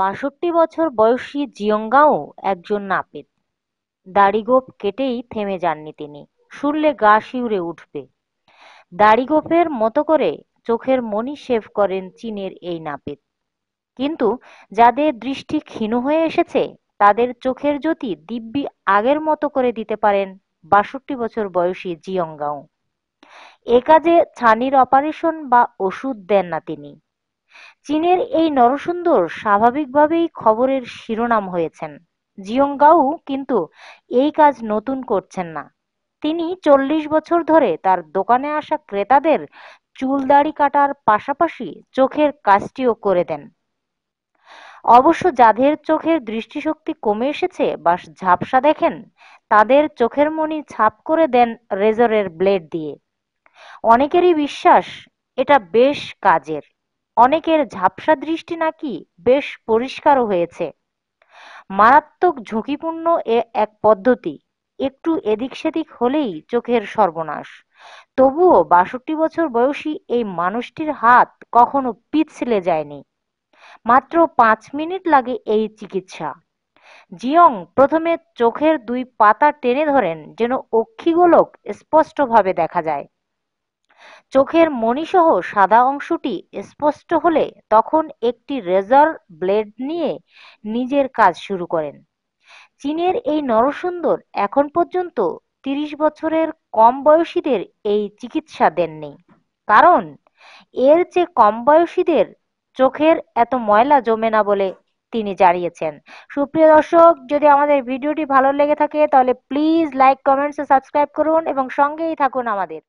বাষট্টি বছর বয়সী জিওঙ্গাও একজন নাপিত দাড়িগোপ কেটেই থেমে যাননি তিনি, শুনলে গা শিউরে উঠবে দাড়িগোপের মতো করে চোখের মণি শেভ করেন চীনের এই নাপিত। কিন্তু যাদের দৃষ্টি ক্ষীণ হয়ে এসেছে তাদের চোখের জ্যোতি দিব্যি আগের মতো করে দিতে পারেন বাষট্টি বছর বয়সী জিয়ঙ্গাও। এ কাজে ছানির অপারেশন বা ওষুধ দেন না তিনি। চীনের এই নরসুন্দর স্বাভাবিকভাবেই খবরের শিরোনাম হয়েছেন জিয়ংগাও কিন্তু এই কাজ নতুন করছেন না তিনি চল্লিশ বছর ধরে তার দোকানে আসা ক্রেতাদের চুল দাড়ি কাটার পাশাপাশি চোখের কাজটিও করে দেন অবশ্য যাদের চোখের দৃষ্টিশক্তি কমে এসেছে বা ঝাপসা দেখেন তাদের চোখের মনি ছাপ করে দেন রেজরের ব্লেড দিয়ে অনেকেরই বিশ্বাস এটা বেশ কাজের অনেকের ঝাপসা দৃষ্টি নাকি বেশ পরিষ্কারও হয়েছে মারাত্মক ঝুঁকিপূর্ণ এ এক পদ্ধতি একটু এদিক সেদিক হলেই চোখের সর্বনাশ তবুও বাষট্টি বছর বয়সী এই মানুষটির হাত কখনো পিছলে যায়নি মাত্র পাঁচ মিনিট লাগে এই চিকিৎসা জিয়ং প্রথমে চোখের দুই পাতা টেনে ধরেন যেন অক্ষিগোলক স্পষ্টভাবে দেখা যায় চোখের মণিসহ সাদা অংশটি স্পষ্ট হলে তখন একটি রেজার ব্লেড নিয়ে নিজের কাজ শুরু করেন চীনের এই নরসুন্দর এখন পর্যন্ত তিরিশ বছরের কম বয়সীদের এই চিকিৎসা দেননি কারণ এর চেয়ে কম বয়সীদের চোখের এত ময়লা জমে না বলে তিনি জানিয়েছেন সুপ্রিয় দর্শক যদি আমাদের ভিডিওটি ভালো লেগে থাকে তাহলে প্লিজ লাইক কমেন্টস সাবস্ক্রাইব করুন এবং সঙ্গেই থাকুন আমাদের